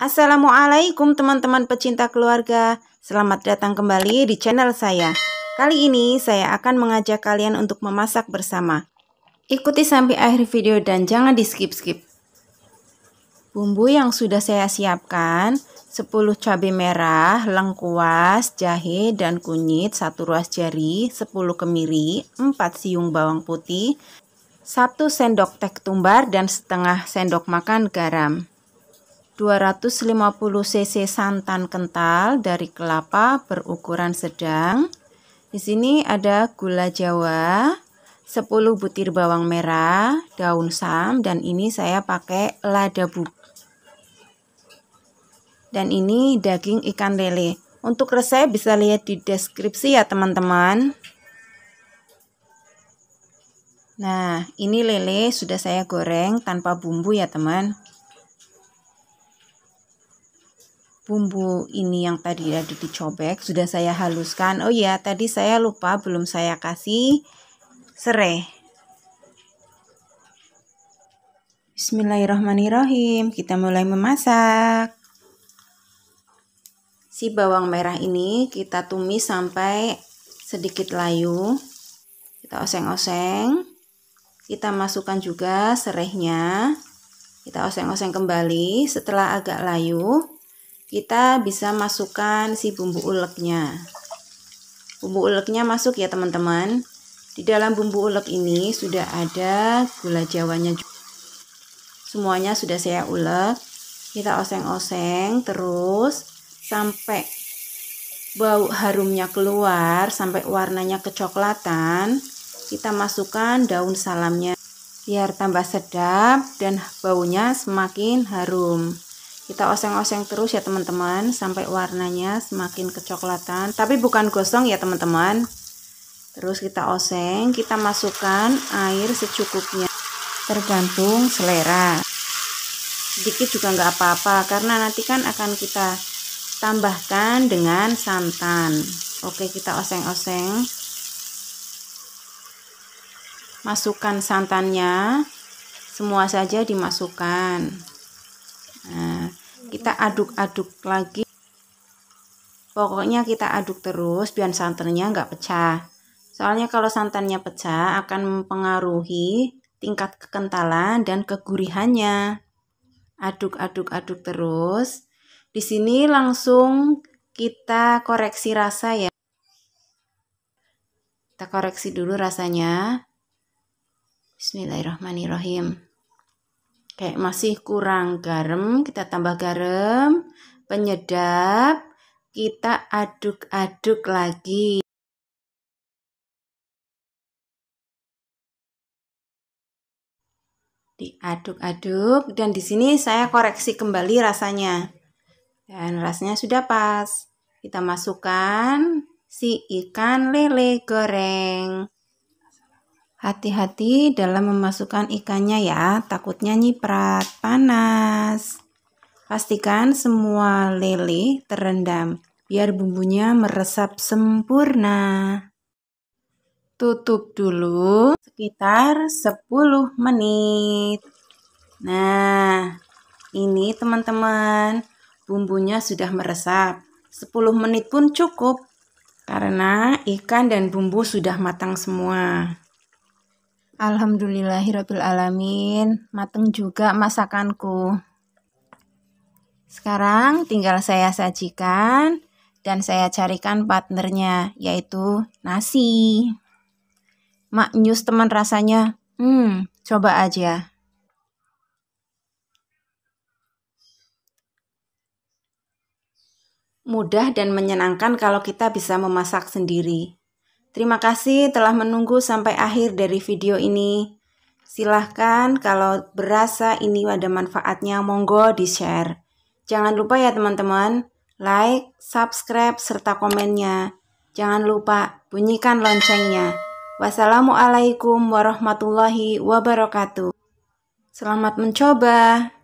Assalamualaikum teman-teman pecinta keluarga Selamat datang kembali di channel saya Kali ini saya akan mengajak kalian untuk memasak bersama Ikuti sampai akhir video dan jangan di skip-skip Bumbu yang sudah saya siapkan 10 cabai merah, lengkuas, jahe, dan kunyit 1 ruas jari, 10 kemiri, 4 siung bawang putih 1 sendok teh tumbar dan setengah sendok makan garam 250 cc santan kental dari kelapa berukuran sedang. Di sini ada gula jawa, 10 butir bawang merah, daun sam, dan ini saya pakai lada bubuk. Dan ini daging ikan lele. Untuk resep bisa lihat di deskripsi ya teman-teman. Nah, ini lele sudah saya goreng tanpa bumbu ya teman. bumbu ini yang tadi ada dicobek sudah saya haluskan oh ya tadi saya lupa belum saya kasih serai Bismillahirrahmanirrahim kita mulai memasak si bawang merah ini kita tumis sampai sedikit layu kita oseng-oseng kita masukkan juga serehnya kita oseng-oseng kembali setelah agak layu kita bisa masukkan si bumbu uleknya bumbu uleknya masuk ya teman-teman di dalam bumbu ulek ini sudah ada gula jawanya semuanya sudah saya ulek kita oseng-oseng terus sampai bau harumnya keluar sampai warnanya kecoklatan kita masukkan daun salamnya biar tambah sedap dan baunya semakin harum kita oseng-oseng terus ya teman-teman sampai warnanya semakin kecoklatan tapi bukan gosong ya teman-teman terus kita oseng kita masukkan air secukupnya tergantung selera sedikit juga nggak apa-apa karena nanti kan akan kita tambahkan dengan santan oke kita oseng-oseng masukkan santannya semua saja dimasukkan kita aduk-aduk lagi pokoknya kita aduk terus biar santannya nggak pecah soalnya kalau santannya pecah akan mempengaruhi tingkat kekentalan dan kegurihannya aduk-aduk-aduk terus di sini langsung kita koreksi rasa ya kita koreksi dulu rasanya Bismillahirrahmanirrahim kayak masih kurang garam, kita tambah garam, penyedap, kita aduk-aduk lagi. Diaduk-aduk dan di sini saya koreksi kembali rasanya. Dan rasanya sudah pas. Kita masukkan si ikan lele goreng. Hati-hati dalam memasukkan ikannya ya, takutnya nyiprat panas. Pastikan semua lele terendam biar bumbunya meresap sempurna. Tutup dulu sekitar 10 menit. Nah, ini teman-teman, bumbunya sudah meresap. 10 menit pun cukup karena ikan dan bumbu sudah matang semua alamin, mateng juga masakanku. Sekarang tinggal saya sajikan dan saya carikan partnernya yaitu nasi. Maknyus teman rasanya, hmm, coba aja. Mudah dan menyenangkan kalau kita bisa memasak sendiri. Terima kasih telah menunggu sampai akhir dari video ini. Silahkan kalau berasa ini ada manfaatnya monggo di-share. Jangan lupa ya teman-teman, like, subscribe, serta komennya. Jangan lupa bunyikan loncengnya. Wassalamualaikum warahmatullahi wabarakatuh. Selamat mencoba.